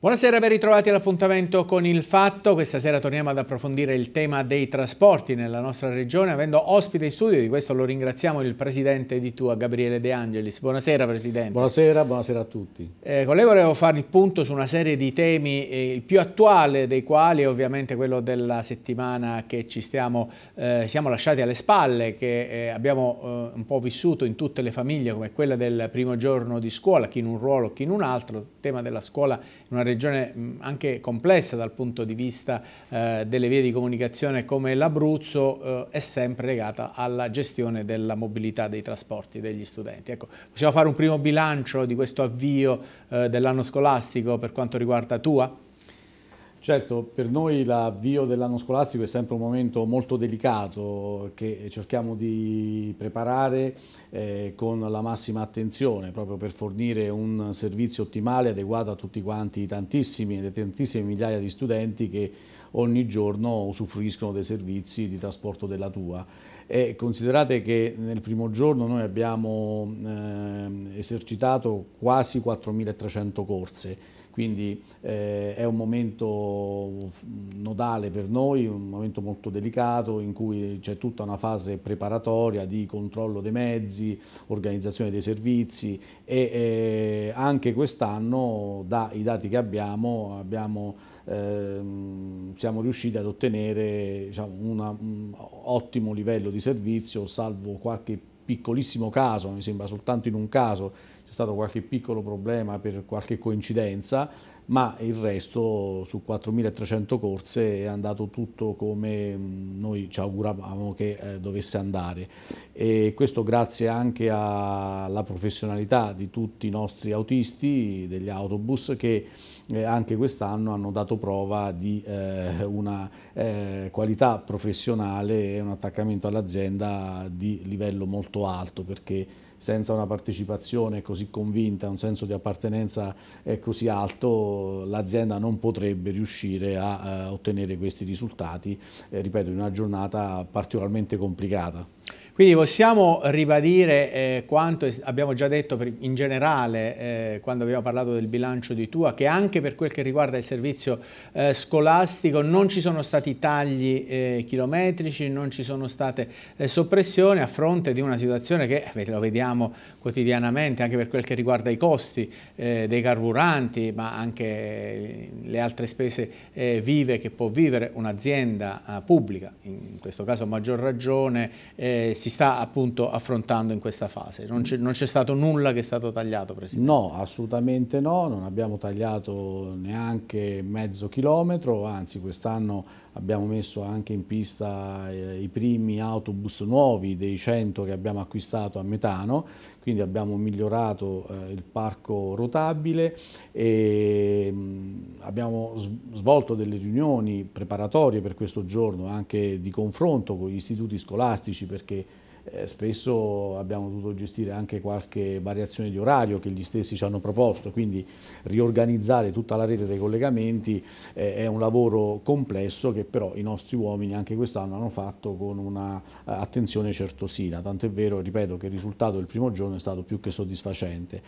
Buonasera, ben ritrovati all'appuntamento con Il Fatto. Questa sera torniamo ad approfondire il tema dei trasporti nella nostra regione, avendo ospite in studio, di questo lo ringraziamo, il presidente di Tua, Gabriele De Angelis. Buonasera Presidente. Buonasera, buonasera a tutti. Eh, con lei volevo fare il punto su una serie di temi, eh, il più attuale dei quali è ovviamente quello della settimana che ci stiamo, eh, siamo lasciati alle spalle, che eh, abbiamo eh, un po' vissuto in tutte le famiglie, come quella del primo giorno di scuola, chi in un ruolo, chi in un altro, il tema della scuola in una regione mm, anche complessa dal punto di vista eh, delle vie di comunicazione come l'Abruzzo eh, è sempre legata alla gestione della mobilità dei trasporti degli studenti. Ecco, possiamo fare un primo bilancio di questo avvio eh, dell'anno scolastico per quanto riguarda Tua? Certo, per noi l'avvio dell'anno scolastico è sempre un momento molto delicato che cerchiamo di preparare eh, con la massima attenzione proprio per fornire un servizio ottimale adeguato a tutti quanti i tantissimi, le tantissime migliaia di studenti che ogni giorno usufruiscono dei servizi di trasporto della tua. E considerate che nel primo giorno noi abbiamo eh, esercitato quasi 4.300 corse quindi eh, è un momento nodale per noi, un momento molto delicato in cui c'è tutta una fase preparatoria di controllo dei mezzi, organizzazione dei servizi e eh, anche quest'anno dai dati che abbiamo, abbiamo ehm, siamo riusciti ad ottenere diciamo, una, un ottimo livello di servizio salvo qualche piccolissimo caso, mi sembra soltanto in un caso c'è stato qualche piccolo problema per qualche coincidenza, ma il resto su 4.300 corse è andato tutto come mm, noi ci auguravamo che eh, dovesse andare. E questo grazie anche alla professionalità di tutti i nostri autisti degli autobus che eh, anche quest'anno hanno dato prova di eh, una eh, qualità professionale e un attaccamento all'azienda di livello molto alto perché senza una partecipazione così convinta, un senso di appartenenza eh, così alto, l'azienda non potrebbe riuscire a eh, ottenere questi risultati, eh, ripeto, in una giornata particolarmente complicata. Quindi possiamo ribadire eh, quanto abbiamo già detto per, in generale eh, quando abbiamo parlato del bilancio di Tua, che anche per quel che riguarda il servizio eh, scolastico non ci sono stati tagli eh, chilometrici, non ci sono state eh, soppressioni a fronte di una situazione che eh, lo vediamo quotidianamente anche per quel che riguarda i costi dei carburanti, ma anche le altre spese vive che può vivere un'azienda pubblica, in questo caso a maggior ragione si si sta appunto affrontando in questa fase? Non c'è stato nulla che è stato tagliato, Presidente? No, assolutamente no, non abbiamo tagliato neanche mezzo chilometro, anzi quest'anno abbiamo messo anche in pista eh, i primi autobus nuovi dei 100 che abbiamo acquistato a metano, quindi abbiamo migliorato eh, il parco rotabile e mm, abbiamo svolto delle riunioni preparatorie per questo giorno anche di confronto con gli istituti scolastici perché eh, spesso abbiamo dovuto gestire anche qualche variazione di orario che gli stessi ci hanno proposto, quindi riorganizzare tutta la rete dei collegamenti eh, è un lavoro complesso che però i nostri uomini anche quest'anno hanno fatto con un'attenzione eh, certosina, tant'è vero, ripeto, che il risultato del primo giorno è stato più che soddisfacente,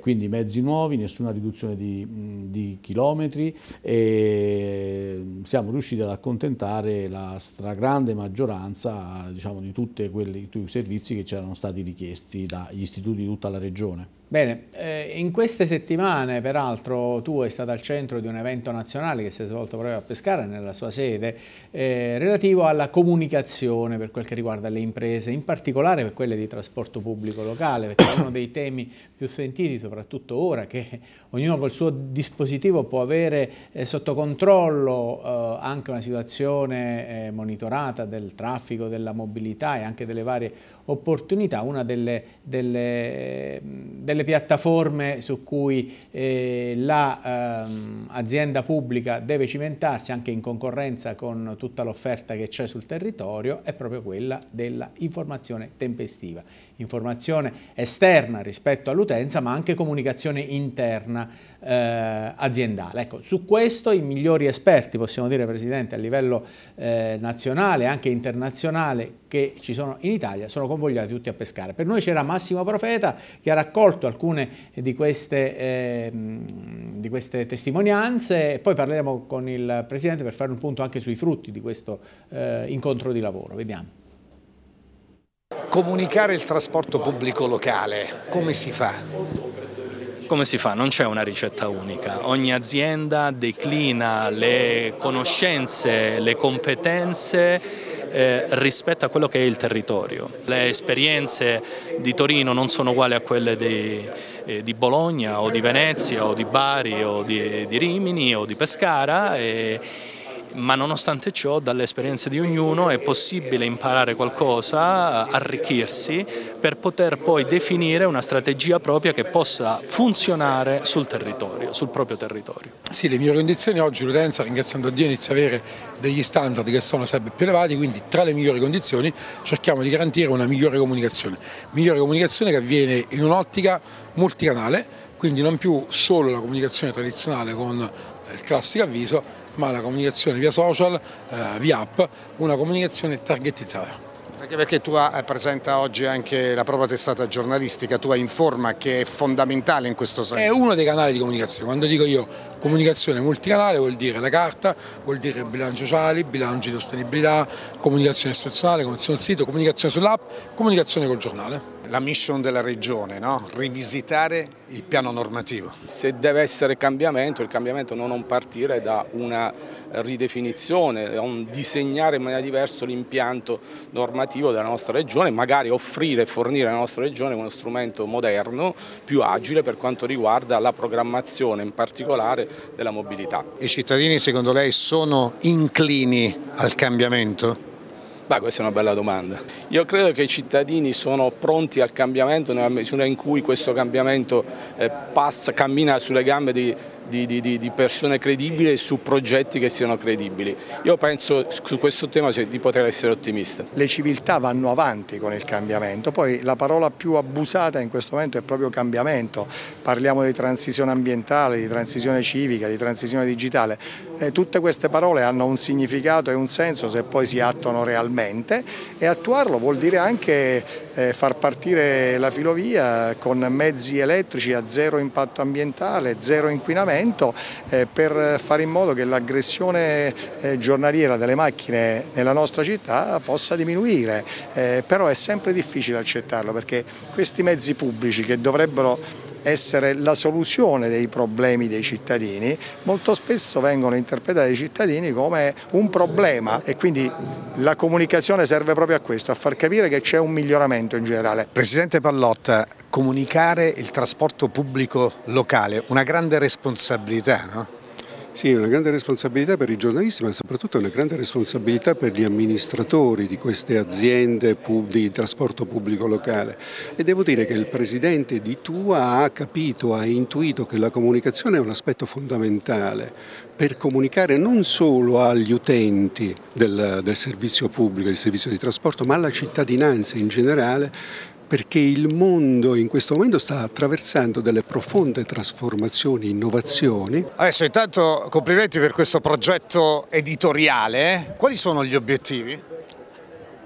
quindi mezzi nuovi, nessuna riduzione di, di chilometri e siamo riusciti ad accontentare la stragrande maggioranza diciamo, di tutti quelli tutti servizi che c'erano stati richiesti dagli istituti di tutta la regione. Bene, eh, in queste settimane peraltro tu è stata al centro di un evento nazionale che si è svolto proprio a Pescara nella sua sede eh, relativo alla comunicazione per quel che riguarda le imprese, in particolare per quelle di trasporto pubblico locale, perché è uno dei temi più sentiti soprattutto ora che ognuno col suo dispositivo può avere eh, sotto controllo eh, anche una situazione eh, monitorata del traffico, della mobilità e anche delle varie opportunità, una delle, delle, delle piattaforme su cui eh, l'azienda la, eh, pubblica deve cimentarsi anche in concorrenza con tutta l'offerta che c'è sul territorio è proprio quella della informazione tempestiva, informazione esterna rispetto all'utenza ma anche comunicazione interna eh, aziendale. Ecco, su questo i migliori esperti, possiamo dire Presidente, a livello eh, nazionale e anche internazionale che ci sono in Italia sono convogliati tutti a pescare. Per noi c'era Massimo Profeta che ha raccolto alcune di queste, eh, di queste testimonianze poi parleremo con il Presidente per fare un punto anche sui frutti di questo eh, incontro di lavoro. Vediamo. Comunicare il trasporto pubblico locale, come si fa? come si fa? Non c'è una ricetta unica, ogni azienda declina le conoscenze, le competenze eh, rispetto a quello che è il territorio. Le esperienze di Torino non sono uguali a quelle di, eh, di Bologna o di Venezia o di Bari o di, di Rimini o di Pescara. E, ma nonostante ciò dalle esperienze di ognuno è possibile imparare qualcosa, arricchirsi per poter poi definire una strategia propria che possa funzionare sul territorio, sul proprio territorio. Sì, le migliori condizioni oggi l'utenza, ringraziando Dio, inizia ad avere degli standard che sono sempre più elevati, quindi tra le migliori condizioni cerchiamo di garantire una migliore comunicazione. Migliore comunicazione che avviene in un'ottica multicanale, quindi non più solo la comunicazione tradizionale con il classico avviso, ma la comunicazione via social, eh, via app, una comunicazione targetizzata. Anche perché tu eh, presenta oggi anche la propria testata giornalistica, tu Informa, che è fondamentale in questo senso. È uno dei canali di comunicazione. Quando dico io comunicazione multicanale vuol dire la carta, vuol dire bilanci sociali, bilanci di sostenibilità, comunicazione istituzionale, comunicazione sul sito, comunicazione sull'app, comunicazione col giornale la mission della Regione, no? rivisitare il piano normativo. Se deve essere cambiamento, il cambiamento non partire da una ridefinizione, da un disegnare in maniera diversa l'impianto normativo della nostra Regione, magari offrire e fornire alla nostra Regione uno strumento moderno, più agile per quanto riguarda la programmazione, in particolare della mobilità. I cittadini secondo lei sono inclini al cambiamento? Ma questa è una bella domanda. Io credo che i cittadini sono pronti al cambiamento nella misura in cui questo cambiamento eh, passa, cammina sulle gambe di di, di, di, persone credibili e su progetti che siano credibili. Io penso su questo tema di poter essere ottimista. Le civiltà vanno avanti con il cambiamento, poi la parola più abusata in questo momento è proprio cambiamento, parliamo di transizione ambientale, di transizione civica, di transizione digitale, eh, tutte queste parole hanno un significato e un senso se poi si attuano realmente e attuarlo vuol dire anche eh, far partire la filovia con mezzi elettrici a zero impatto ambientale, zero inquinamento Parlamento eh, per fare in modo che l'aggressione eh, giornaliera delle macchine nella nostra città possa diminuire, eh, però è sempre difficile accettarlo perché questi mezzi pubblici che dovrebbero essere la soluzione dei problemi dei cittadini, molto spesso vengono interpretati i cittadini come un problema e quindi la comunicazione serve proprio a questo, a far capire che c'è un miglioramento in generale. Presidente Pallotta, comunicare il trasporto pubblico locale, una grande responsabilità, no? Sì, è una grande responsabilità per i giornalisti, ma soprattutto una grande responsabilità per gli amministratori di queste aziende di trasporto pubblico locale. E devo dire che il presidente di Tua ha capito, ha intuito che la comunicazione è un aspetto fondamentale per comunicare non solo agli utenti del, del servizio pubblico, del servizio di trasporto, ma alla cittadinanza in generale perché il mondo in questo momento sta attraversando delle profonde trasformazioni, innovazioni. Adesso intanto complimenti per questo progetto editoriale, quali sono gli obiettivi?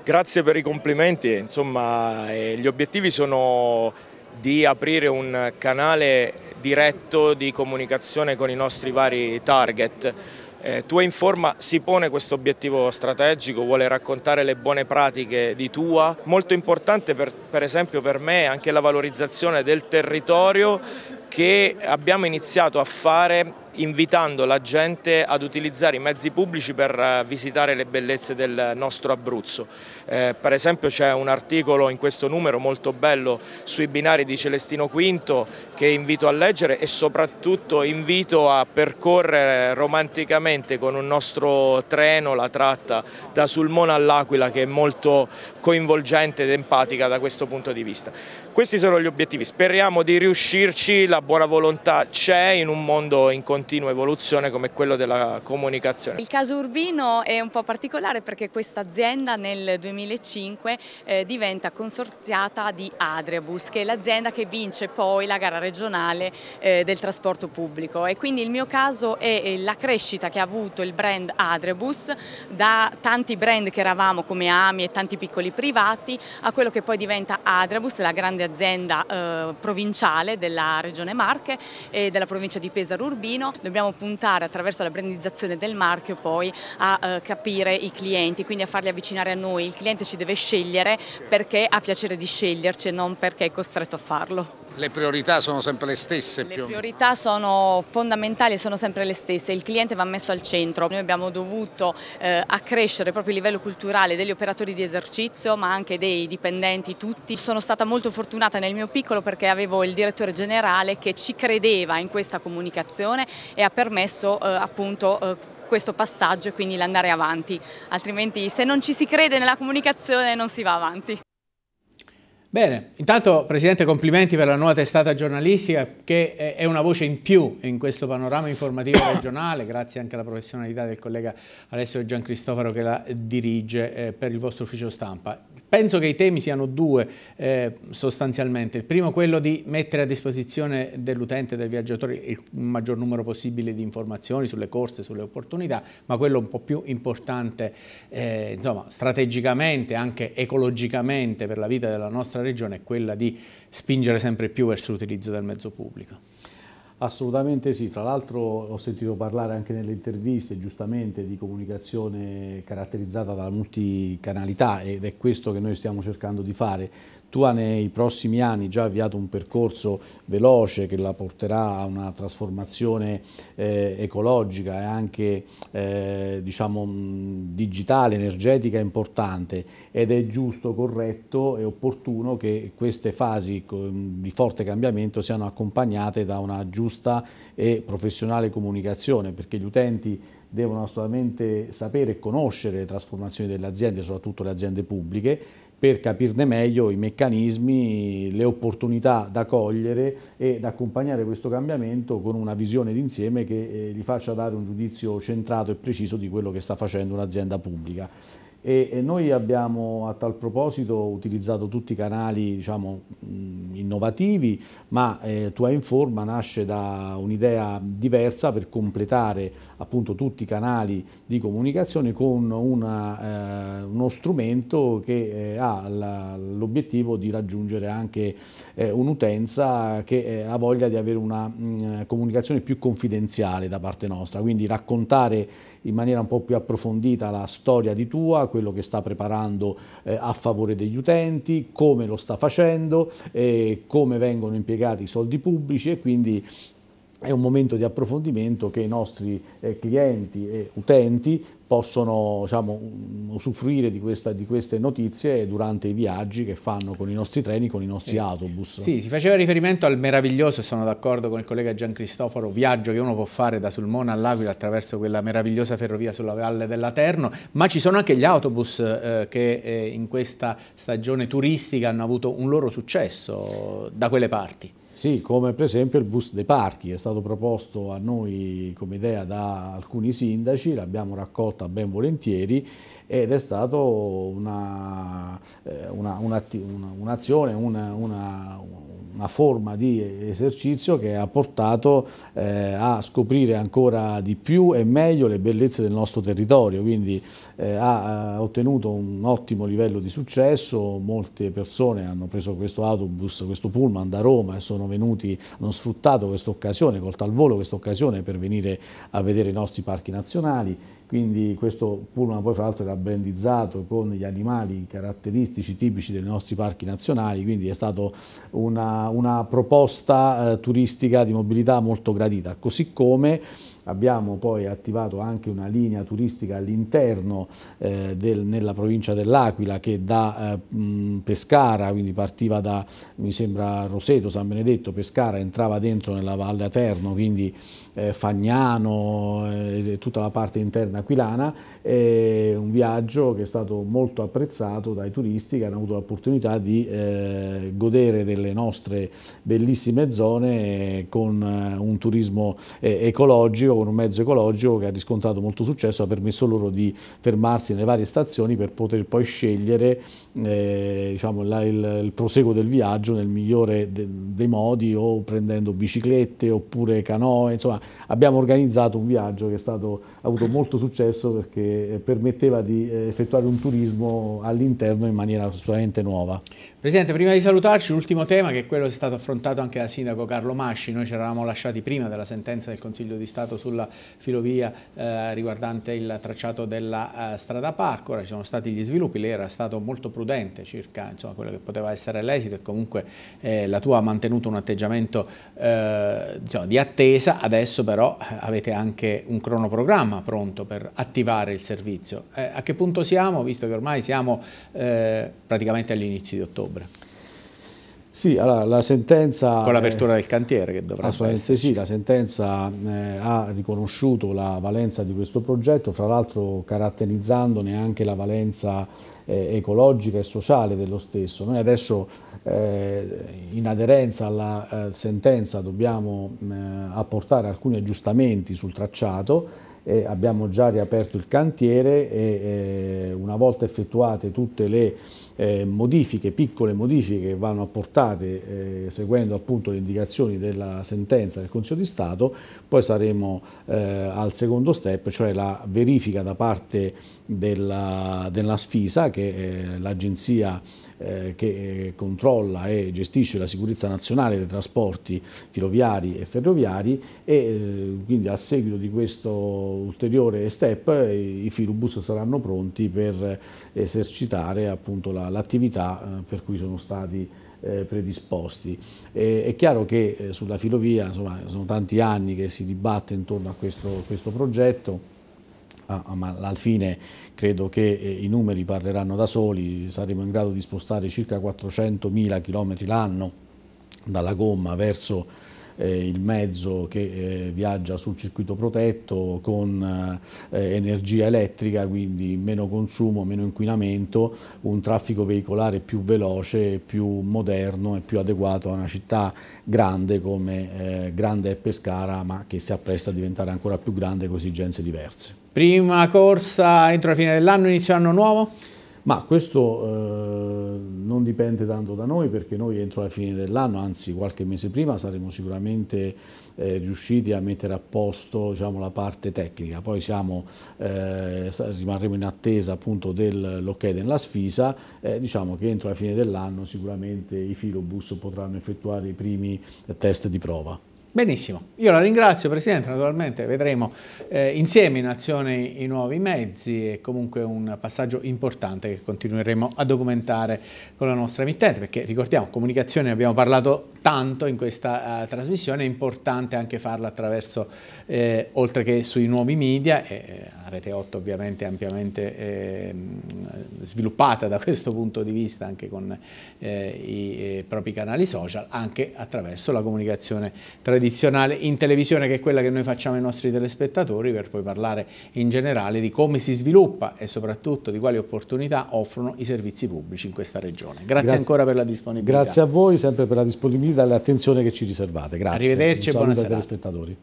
Grazie per i complimenti, insomma eh, gli obiettivi sono di aprire un canale diretto di comunicazione con i nostri vari target eh, Tua Informa si pone questo obiettivo strategico, vuole raccontare le buone pratiche di Tua, molto importante per, per esempio per me anche la valorizzazione del territorio che abbiamo iniziato a fare invitando la gente ad utilizzare i mezzi pubblici per eh, visitare le bellezze del nostro Abruzzo. Eh, per esempio c'è un articolo in questo numero molto bello sui binari di Celestino V che invito a leggere e soprattutto invito a percorrere romanticamente con un nostro treno la tratta da Sulmona all'Aquila che è molto coinvolgente ed empatica da questo punto di vista. Questi sono gli obiettivi, speriamo di riuscirci, la buona volontà c'è in un mondo in continuazione continua evoluzione come quello della comunicazione. Il caso Urbino è un po' particolare perché questa azienda nel 2005 eh, diventa consorziata di Adrebus, che è l'azienda che vince poi la gara regionale eh, del trasporto pubblico e quindi il mio caso è la crescita che ha avuto il brand Adrebus da tanti brand che eravamo come Ami e tanti piccoli privati a quello che poi diventa Adrebus, la grande azienda eh, provinciale della regione Marche e della provincia di Pesaro Urbino Dobbiamo puntare attraverso la brandizzazione del marchio poi a eh, capire i clienti, quindi a farli avvicinare a noi. Il cliente ci deve scegliere perché ha piacere di sceglierci e non perché è costretto a farlo. Le priorità sono sempre le stesse? Le priorità sono fondamentali e sono sempre le stesse, il cliente va messo al centro, noi abbiamo dovuto eh, accrescere proprio il livello culturale degli operatori di esercizio ma anche dei dipendenti tutti. Sono stata molto fortunata nel mio piccolo perché avevo il direttore generale che ci credeva in questa comunicazione e ha permesso eh, appunto eh, questo passaggio e quindi l'andare avanti, altrimenti se non ci si crede nella comunicazione non si va avanti. Bene, intanto Presidente complimenti per la nuova testata giornalistica che eh, è una voce in più in questo panorama informativo regionale, grazie anche alla professionalità del collega Alessio Giancristoforo che la dirige eh, per il vostro ufficio stampa. Penso che i temi siano due eh, sostanzialmente. Il primo quello di mettere a disposizione dell'utente, del viaggiatore, il maggior numero possibile di informazioni sulle corse, sulle opportunità, ma quello un po' più importante, eh, insomma, strategicamente, anche ecologicamente per la vita della nostra regione, è quella di spingere sempre più verso l'utilizzo del mezzo pubblico. Assolutamente sì, fra l'altro ho sentito parlare anche nelle interviste giustamente di comunicazione caratterizzata dalla multicanalità ed è questo che noi stiamo cercando di fare. Tu nei prossimi anni già avviato un percorso veloce che la porterà a una trasformazione eh, ecologica e anche eh, diciamo, digitale, energetica importante ed è giusto, corretto e opportuno che queste fasi di forte cambiamento siano accompagnate da una giusta e professionale comunicazione perché gli utenti devono assolutamente sapere e conoscere le trasformazioni delle aziende, soprattutto le aziende pubbliche, per capirne meglio i meccanismi, le opportunità da cogliere ed accompagnare questo cambiamento con una visione d'insieme che eh, gli faccia dare un giudizio centrato e preciso di quello che sta facendo un'azienda pubblica e noi abbiamo a tal proposito utilizzato tutti i canali diciamo, innovativi, ma eh, Tua Informa nasce da un'idea diversa per completare appunto tutti i canali di comunicazione con una, eh, uno strumento che eh, ha l'obiettivo di raggiungere anche eh, un'utenza che eh, ha voglia di avere una mh, comunicazione più confidenziale da parte nostra, quindi raccontare in maniera un po' più approfondita la storia di Tua, quello che sta preparando eh, a favore degli utenti, come lo sta facendo, eh, come vengono impiegati i soldi pubblici e quindi è un momento di approfondimento che i nostri eh, clienti e utenti possono diciamo, mm, usufruire di, questa, di, queste notizie durante i viaggi che fanno con i nostri treni, con i nostri eh, autobus. Sì, si faceva riferimento al meraviglioso, e sono d'accordo con il collega Gian Cristoforo, viaggio che uno può fare da Sulmona all'Aquila attraverso quella meravigliosa ferrovia sulla Valle della Terno, ma ci sono anche gli autobus eh, che eh, in questa stagione turistica hanno avuto un loro successo da quelle parti. Sì, come per esempio il bus dei parchi, è stato proposto a noi come idea da alcuni sindaci, l'abbiamo raccolta ben volentieri ed è stata eh, un'azione, una, una, una, una forma di esercizio che ha portato eh, a scoprire ancora di più e meglio le bellezze del nostro territorio, quindi eh, ha ottenuto un ottimo livello di successo, molte persone hanno preso questo autobus, questo pullman da Roma e sono venuti, hanno sfruttato questa occasione, col al volo questa occasione per venire a vedere i nostri parchi nazionali, quindi questo pullman poi fra l'altro era brandizzato con gli animali caratteristici tipici dei nostri parchi nazionali, quindi è stato una una proposta eh, turistica di mobilità molto gradita, così come Abbiamo poi attivato anche una linea turistica all'interno eh, nella provincia dell'Aquila che da eh, Pescara, quindi partiva da mi sembra Roseto, San Benedetto, Pescara, entrava dentro nella Valle Aterno, quindi eh, Fagnano, eh, tutta la parte interna aquilana, È un viaggio che è stato molto apprezzato dai turisti che hanno avuto l'opportunità di eh, godere delle nostre bellissime zone eh, con un turismo ecologico liceo con un mezzo ecologico che ha riscontrato molto successo, ha permesso loro di fermarsi nelle varie stazioni per poter poi scegliere eh, diciamo, la, il, il, proseguo del viaggio nel migliore de, dei modi o prendendo biciclette oppure canoe, insomma abbiamo organizzato un viaggio che è stato, ha avuto molto successo perché eh, permetteva di eh, effettuare un turismo all'interno in maniera assolutamente nuova. Presidente, prima di salutarci, l'ultimo tema che è quello che è stato affrontato anche dal sindaco Carlo Masci, noi ci eravamo lasciati prima della sentenza del Consiglio di Stato sulla filovia eh, riguardante il tracciato della eh, strada parco, ora ci sono stati gli sviluppi, lei era stato molto prudente circa insomma, quello che poteva essere l'esito e comunque eh, la tua ha mantenuto un atteggiamento diciamo, di attesa, adesso però eh, avete anche un cronoprogramma pronto per attivare il servizio. Eh, a che punto siamo, visto che ormai siamo praticamente agli inizi di ottobre? Sì, allora la sentenza... Con eh, l'apertura del cantiere che dovrà essere. Assolutamente Sì, la sentenza eh, ha riconosciuto la valenza di questo progetto, fra l'altro caratterizzandone anche la valenza eh, ecologica e sociale dello stesso. Noi adesso eh, in aderenza alla eh, sentenza dobbiamo apportare alcuni aggiustamenti sul tracciato e abbiamo già riaperto il cantiere e una volta effettuate tutte le eh, modifiche, piccole modifiche che vanno apportate eh, seguendo appunto le indicazioni della sentenza del Consiglio di Stato, poi saremo eh, al secondo step, cioè la verifica da parte della, della Sfisa che l'agenzia eh, che eh, controlla e gestisce la sicurezza nazionale dei trasporti filoviari e ferroviari e eh, quindi a seguito di questo ulteriore step i filobus saranno pronti per esercitare appunto l'attività per cui sono stati predisposti. è chiaro che sulla filovia insomma, sono tanti anni che si dibatte intorno a questo, questo progetto Ah, ah, ma alla fine credo che eh, i numeri parleranno da soli, saremo in grado di spostare circa 400.000 km l'anno dalla gomma verso eh, il mezzo che eh, viaggia sul circuito protetto con eh, energia elettrica, quindi meno consumo, meno inquinamento, un traffico veicolare più veloce, più moderno e più adeguato a una città grande come eh, grande è Pescara, ma che si appresta a diventare ancora più grande con esigenze diverse. Prima corsa entro la fine dell'anno, inizio anno nuovo? Ma questo eh, non dipende tanto da noi perché noi entro la fine dell'anno, anzi qualche mese prima, saremo sicuramente eh, riusciti a mettere a posto diciamo, la parte tecnica. Poi siamo, eh, rimarremo in attesa appunto dell'ok della sfisa, diciamo che entro la fine dell'anno sicuramente i filobus potranno effettuare i primi test di prova. Benissimo, io la ringrazio Presidente, naturalmente vedremo eh, insieme in azione i nuovi mezzi è comunque un passaggio importante che continueremo a documentare con la nostra emittente perché ricordiamo comunicazione abbiamo parlato tanto in questa uh, trasmissione, è importante anche farla attraverso, eh, oltre che sui nuovi media, e eh, a Rete 8 ovviamente ampiamente eh, sviluppata da questo punto di vista anche con eh, i, i eh, propri canali social, anche attraverso la comunicazione tradizionale in televisione, che è quella che noi facciamo ai nostri telespettatori, per poi parlare in generale di come si sviluppa e soprattutto di quali opportunità offrono i servizi pubblici in questa regione. Grazie, Grazie. ancora per la disponibilità. Grazie a voi sempre per la disponibilità gentili dall'attenzione che ci riservate. Grazie. Arrivederci e buona serata. telespettatori.